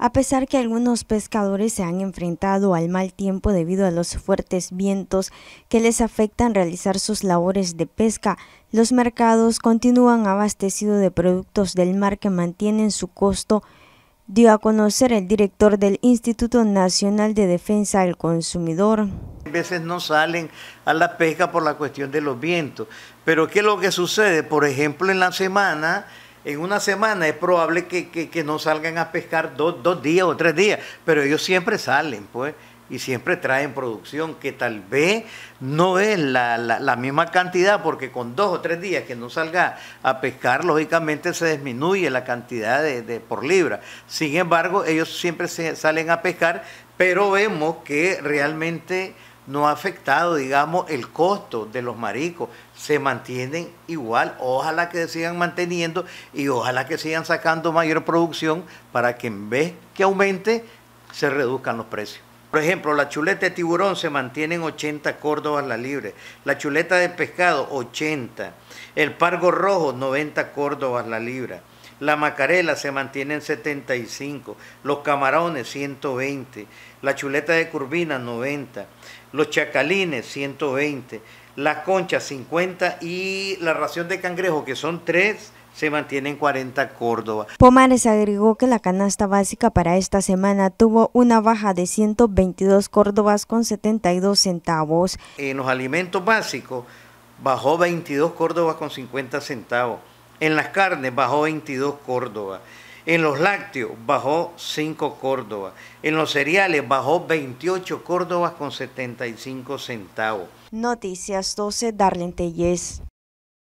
A pesar que algunos pescadores se han enfrentado al mal tiempo debido a los fuertes vientos que les afectan realizar sus labores de pesca, los mercados continúan abastecidos de productos del mar que mantienen su costo, dio a conocer el director del Instituto Nacional de Defensa del Consumidor. A veces no salen a la pesca por la cuestión de los vientos, pero ¿qué es lo que sucede? Por ejemplo, en la semana en una semana es probable que, no salgan a pescar dos, días o tres días, pero ellos siempre salen, pues, y siempre traen producción que tal vez no es la, misma cantidad, porque con dos o tres días que no salga a pescar, lógicamente se disminuye la cantidad de, por libra. Sin embargo, ellos siempre salen a pescar, pero vemos que realmente no ha afectado, digamos, el costo de los maricos. Se mantienen igual. Ojalá que sigan manteniendo y ojalá que sigan sacando mayor producción para que en vez que aumente, se reduzcan los precios. Por ejemplo, la chuleta de tiburón se mantiene en 80 córdobas la libre. La chuleta de pescado, 80. El pargo rojo, 90 córdobas la libra. La macarela se mantiene en 75, los camarones 120, la chuleta de curvina 90, los chacalines 120, la concha 50 y la ración de cangrejo que son 3 se mantiene en 40 Córdoba. Pomares agregó que la canasta básica para esta semana tuvo una baja de 122 Córdobas con 72 centavos. En los alimentos básicos bajó 22 Córdobas con 50 centavos en las carnes bajó 22 Córdoba. En los lácteos bajó 5 Córdobas. En los cereales bajó 28 Córdobas con 75 centavos. Noticias 12, Darlene Tellez.